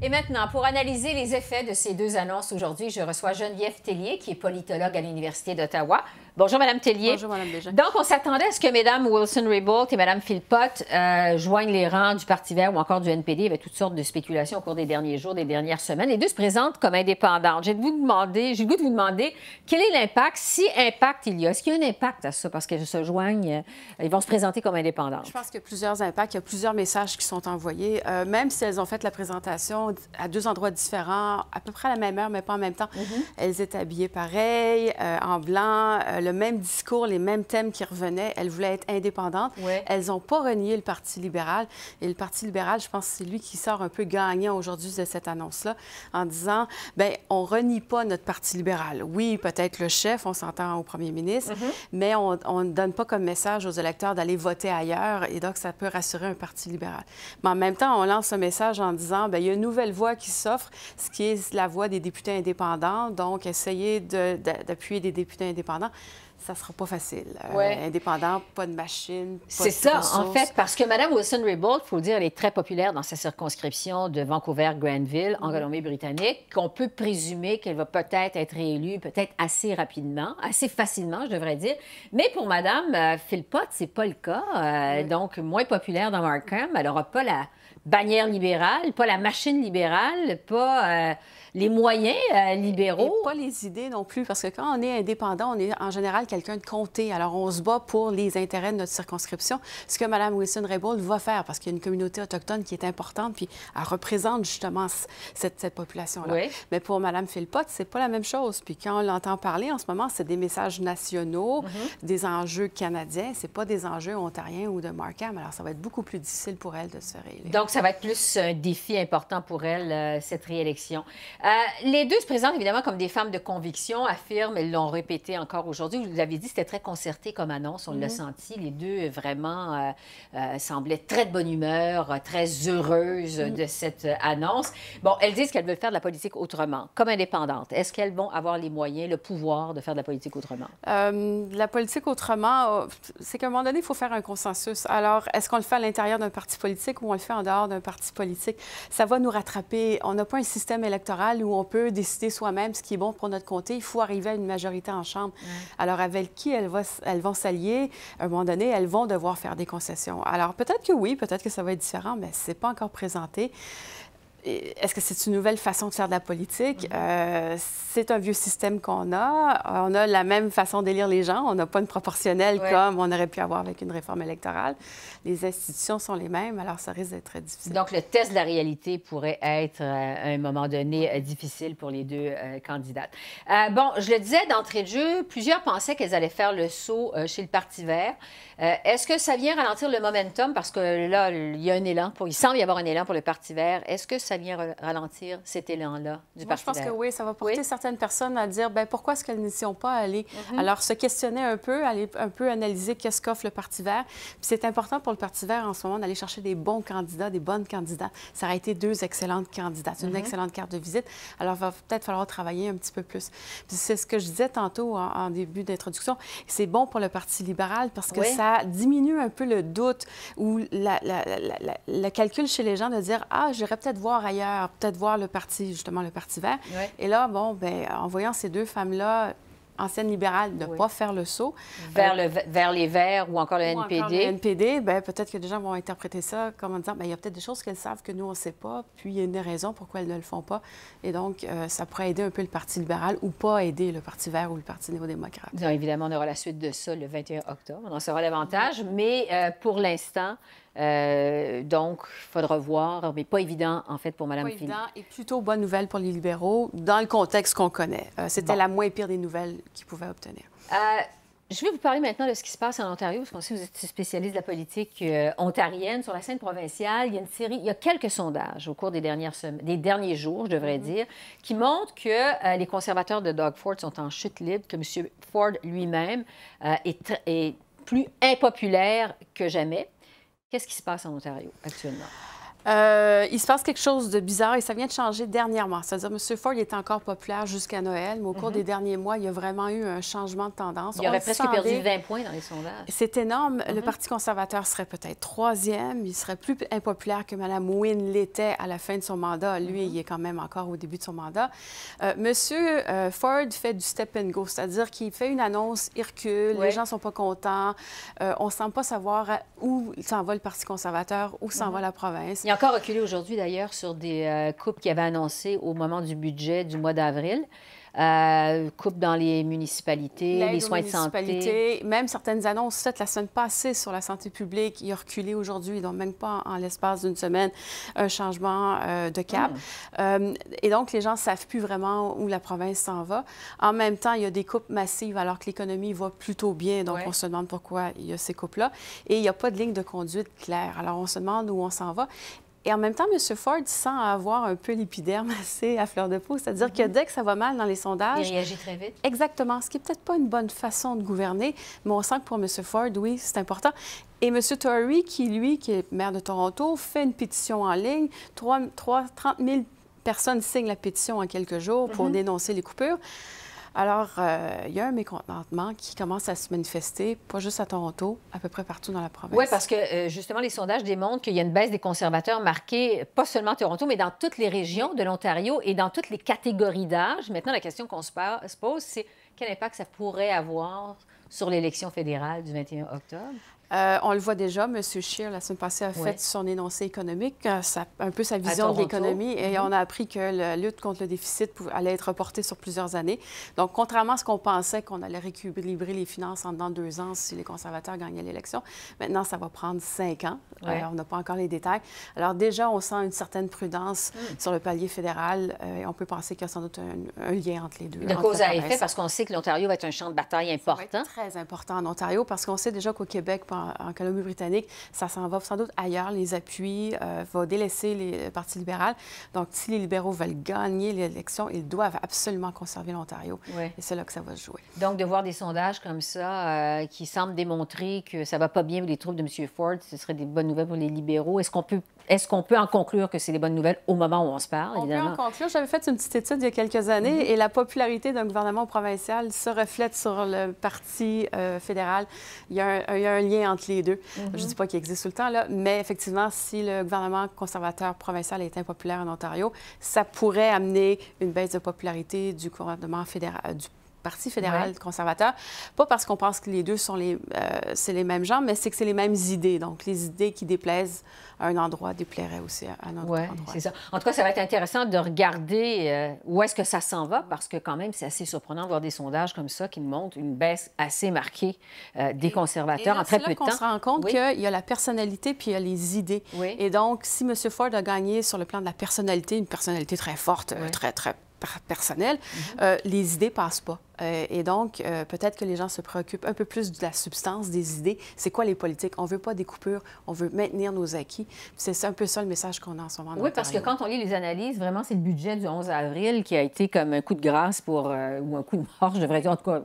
Et maintenant, pour analyser les effets de ces deux annonces aujourd'hui, je reçois Geneviève Tellier, qui est politologue à l'Université d'Ottawa. Bonjour, Madame Tellier. Bonjour, Mme Bégin. Donc, on s'attendait à ce que Mme Wilson-Raybould et Madame Philpott euh, joignent les rangs du Parti vert ou encore du NPD. Il y avait toutes sortes de spéculations au cours des derniers jours, des dernières semaines. Les deux se présentent comme indépendantes. J'ai le goût de, vous demander quel est l'impact, si impact il y a. Est-ce qu'il y a un impact à ça parce qu'elles se joignent, ils euh, vont se présenter comme indépendantes? Je pense qu'il y a plusieurs impacts, il y a plusieurs messages qui sont envoyés. Euh, même si elles ont fait la présentation à deux endroits différents, à peu près à la même heure, mais pas en même temps, mm-hmm. elles étaient habillées pareil, en blanc le même discours, les mêmes thèmes qui revenaient. Elles voulaient être indépendantes. Elles n'ont pas renié le Parti libéral. Et le Parti libéral, je pense que c'est lui qui sort un peu gagnant aujourd'hui de cette annonce-là en disant, ben on renie pas notre Parti libéral. Oui, peut-être le chef, on s'entend au premier ministre, mm-hmm. mais on ne donne pas comme message aux électeurs d'aller voter ailleurs. Et donc, ça peut rassurer un Parti libéral. Mais en même temps, on lance un message en disant, ben il y a une nouvelle voie qui s'offre, ce qui est la voie des députés indépendants. Donc, essayez d'appuyer des députés indépendants ça sera pas facile. Euh, indépendant, pas de machine. C'est ça, en fait, parce que Mme Wilson-Raybould, il faut le dire, elle est très populaire dans sa circonscription de Vancouver-Granville, en mhm. Colombie-Britannique, qu'on peut présumer qu'elle va peut-être être réélue, peut-être assez rapidement, assez facilement, je devrais dire. Mais pour Mme euh, Philpott, c'est pas le cas. Euh, donc, moins populaire dans Markham, elle n'aura pas la bannière libérale, pas la machine libérale, pas euh, les moyens euh, libéraux. pas les idées non plus, parce que quand on est indépendant, on est en général quelqu'un de compté. Alors, on se bat pour les intérêts de notre circonscription, ce que Mme Wilson-Raybould va faire, parce qu'il y a une communauté autochtone qui est importante, puis elle représente justement cette, population-là. Mais pour Mme Philpott, c'est pas la même chose. Puis quand on l'entend parler en ce moment, c'est des messages nationaux, mhm. des enjeux canadiens, c'est pas des enjeux ontariens ou de Markham. Alors, ça va être beaucoup plus difficile pour elle de se réélire. Donc, ça va être plus un défi important pour elle, euh, cette réélection. Euh, les deux se présentent évidemment comme des femmes de conviction, affirment, elles l'ont répété encore aujourd'hui. Vous l'avez dit, c'était très concerté comme annonce, on l'a mhm. senti. Les deux, vraiment, euh, semblaient très de bonne humeur, très heureuses mhm. de cette annonce. Bon, elles disent qu'elles veulent faire de la politique autrement, comme indépendantes. Est-ce qu'elles vont avoir les moyens, le pouvoir de faire de la politique autrement? la politique autrement, oh, c'est qu'à un moment donné, il faut faire un consensus. Alors, est-ce qu'on le fait à l'intérieur d'un parti politique ou on le fait en dehors? d'un parti politique. Ça va nous rattraper. On n'a pas un système électoral où on peut décider soi-même ce qui est bon pour notre comté. Il faut arriver à une majorité en Chambre. Alors, avec qui elles, elles vont s'allier, à un moment donné, elles vont devoir faire des concessions. Alors, peut-être que oui, peut-être que ça va être différent, mais c'est pas encore présenté est-ce que c'est une nouvelle façon de faire de la politique? Mm-hmm. Euh, c'est un vieux système qu'on a. On a la même façon d'élire les gens. On n'a pas une proportionnelle comme on aurait pu avoir avec une réforme électorale. Les institutions sont les mêmes, alors ça risque d'être très difficile. Donc, le test de la réalité pourrait être, à euh, un moment donné, euh, difficile pour les deux candidates. bon, je le disais d'entrée de jeu, plusieurs pensaient qu'elles allaient faire le saut chez le Parti vert. Est-ce que ça vient ralentir le momentum? Parce que là, il y a un élan. Pour... Il semble y avoir un élan pour le Parti vert. Est-ce que ça vient ralentir cet élan-là du Moi, Je pense que oui, ça va porter certaines personnes à dire ben pourquoi est-ce qu'elles n'y sont pas allées. Mm-hmm. Alors, se questionner un peu, aller un peu analyser qu'est-ce qu'offre le Parti vert. Puis c'est important pour le Parti vert en ce moment d'aller chercher des bons candidats, des bonnes candidats. Ça a été deux excellentes candidates, une mm-hmm. excellente carte de visite. Alors, il va peut-être falloir travailler un petit peu plus. Puis c'est ce que je disais tantôt en, début d'introduction. C'est bon pour le Parti libéral parce que ça diminue un peu le doute ou le calcul chez les gens de dire Ah, j'irais peut-être voir ailleurs, peut-être voir le parti, justement, le Parti vert. Et là, bon, ben, en voyant ces deux femmes-là, anciennes libérales, ne pas faire le saut. Vers, euh, le, vers les Verts ou encore le NPD. le NPD, ben, peut-être que des gens vont interpréter ça comme en disant ben, il y a peut-être des choses qu'elles savent que nous, on ne sait pas, puis il y a une raison pourquoi elles ne le font pas. Et donc, euh, ça pourrait aider un peu le Parti libéral ou pas aider le Parti vert ou le Parti néo-démocrate. évidemment, on aura la suite de ça le 21 octobre. On en saura davantage. Mais euh, pour l'instant, euh, donc, il faudra voir, mais pas évident, en fait, pour Mme Pas évident et plutôt bonne nouvelle pour les libéraux dans le contexte qu'on connaît. Euh, c'était la moins pire des nouvelles qu'ils pouvaient obtenir. Euh, je vais vous parler maintenant de ce qui se passe en Ontario, parce qu'on sait que vous êtes spécialiste de la politique ontarienne. Sur la scène provinciale, il y a une série, il y a quelques sondages au cours des, dernières semaines, des derniers jours, je devrais mhm. dire, qui montrent que les conservateurs de Doug Ford sont en chute libre, que M. Ford lui-même est, est plus impopulaire que jamais. Qu'est-ce qui se passe en Ontario actuellement? Euh, il se passe quelque chose de bizarre et ça vient de changer dernièrement. C'est-à-dire, M. Ford il encore populaire jusqu'à Noël, mais au cours mhm. des derniers mois, il y a vraiment eu un changement de tendance. Il aurait presque perdu 20 points dans les sondages. C'est énorme. Le mhm. Parti conservateur serait peut-être troisième. Il serait plus impopulaire que Mme Wynne l'était à la fin de son mandat. Lui, mhm. il est quand même encore au début de son mandat. Euh, M. Euh, Ford fait du step and go, c'est-à-dire qu'il fait une annonce, il recule, les gens sont pas contents. on semble pas savoir où s'en va le Parti conservateur, où s'en va la province. Il a encore reculé aujourd'hui, d'ailleurs, sur des euh, coupes qu'il avait annoncées au moment du budget du mois d'avril. Euh, coupes dans les municipalités, les soins de santé. Même certaines annonces faites la semaine passée sur la santé publique, il a reculé aujourd'hui, donc même pas en, l'espace d'une semaine, un changement euh, de cap. Hmm. Euh, et donc, les gens ne savent plus vraiment où la province s'en va. En même temps, il y a des coupes massives alors que l'économie va plutôt bien, donc on se demande pourquoi il y a ces coupes-là. Et il n'y a pas de ligne de conduite claire. Alors, on se demande où on s'en va. Et en même temps, M. Ford sent avoir un peu l'épiderme assez à fleur de peau, c'est-à-dire que mhm. dès que ça va mal dans les sondages... Il réagit très vite. Exactement, ce qui est peut-être pas une bonne façon de gouverner, mais on sent que pour M. Ford, oui, c'est important. Et M. Tory, qui, lui, qui est maire de Toronto, fait une pétition en ligne, 3, 3 30 000 personnes signent la pétition en quelques jours pour mhm. dénoncer les coupures. Alors, euh, il y a un mécontentement qui commence à se manifester, pas juste à Toronto, à peu près partout dans la province. Oui, parce que euh, justement, les sondages démontrent qu'il y a une baisse des conservateurs marquée, pas seulement à Toronto, mais dans toutes les régions de l'Ontario et dans toutes les catégories d'âge. Maintenant, la question qu'on se pose, c'est quel impact ça pourrait avoir sur l'élection fédérale du 21 octobre? Euh, on le voit déjà, M. Scheer, la semaine passée, a fait son énoncé économique, euh, un peu sa vision de l'économie, et mm-hmm. on a appris que la lutte contre le déficit allait être reportée sur plusieurs années. Donc, contrairement à ce qu'on pensait qu'on allait rééquilibrer les finances en dans deux ans si les conservateurs gagnaient l'élection, maintenant, ça va prendre cinq ans. Euh, on n'a pas encore les détails. Alors, déjà, on sent une certaine prudence mm. sur le palier fédéral, et on peut penser qu'il y a sans doute un, lien entre les deux. De cause à effet, parce qu'on sait que l'Ontario va être un champ de bataille important. très important en Ontario, parce qu'on sait déjà qu'au Québec, en, Colombie-Britannique, ça s'en va sans doute ailleurs. Les appuis euh, vont délaisser les euh, partis libéraux. Donc, si les libéraux veulent gagner l'élection, ils doivent absolument conserver l'Ontario. Et c'est là que ça va se jouer. Donc, de voir des sondages comme ça euh, qui semblent démontrer que ça va pas bien pour les troupes de M. Ford, ce serait des bonnes nouvelles pour les libéraux. Est-ce qu'on peut est-ce qu'on peut en conclure que c'est des bonnes nouvelles au moment où on se parle? On peut en conclure. J'avais fait une petite étude il y a quelques années mm-hmm. et la popularité d'un gouvernement provincial se reflète sur le parti fédéral. Il y, a un, il y, a un, lien entre les deux. Mm-hmm. Je ne dis pas qu'il existe tout le temps, là, mais effectivement, si le gouvernement conservateur provincial est impopulaire en Ontario, ça pourrait amener une baisse de popularité du gouvernement fédéral, Parti fédéral conservateur. Pas parce qu'on pense que les deux sont les, euh, c'est les mêmes gens, mais c'est que c'est les mêmes idées. Donc, les idées qui déplaisent à un endroit déplairaient aussi à un autre ouais, endroit. c'est ça. En tout cas, ça va être intéressant de regarder euh, où est-ce que ça s'en va, parce que quand même, c'est assez surprenant de voir des sondages comme ça qui montrent une baisse assez marquée euh, des conservateurs en très peu de temps. C'est là qu'on se rend compte qu'il y a la personnalité puis il y a les idées. Et donc, si M. Ford a gagné sur le plan de la personnalité, une personnalité très forte, très, très personnel, mhm. euh, les idées passent pas. Euh, et donc, euh, peut-être que les gens se préoccupent un peu plus de la substance des idées. C'est quoi les politiques? On veut pas des coupures, on veut maintenir nos acquis. C'est un peu ça le message qu'on a en ce moment. Oui, parce que quand on lit les analyses, vraiment, c'est le budget du 11 avril qui a été comme un coup de grâce pour, ou un coup de mort, je devrais dire, en tout cas,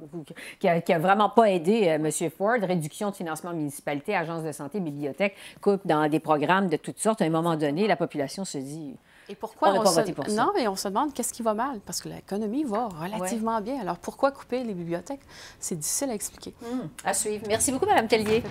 qui a, vraiment pas aidé M. Ford. Réduction de financement municipalité, agence de santé, bibliothèque, coupe dans des programmes de toutes sortes. À un moment donné, la population se dit et pourquoi on, se... Non, mais on se demande qu'est-ce qui va mal, parce que l'économie va relativement bien. Alors pourquoi couper les bibliothèques C'est difficile à expliquer. Hmm, à suivre. Merci beaucoup, Madame Tellier.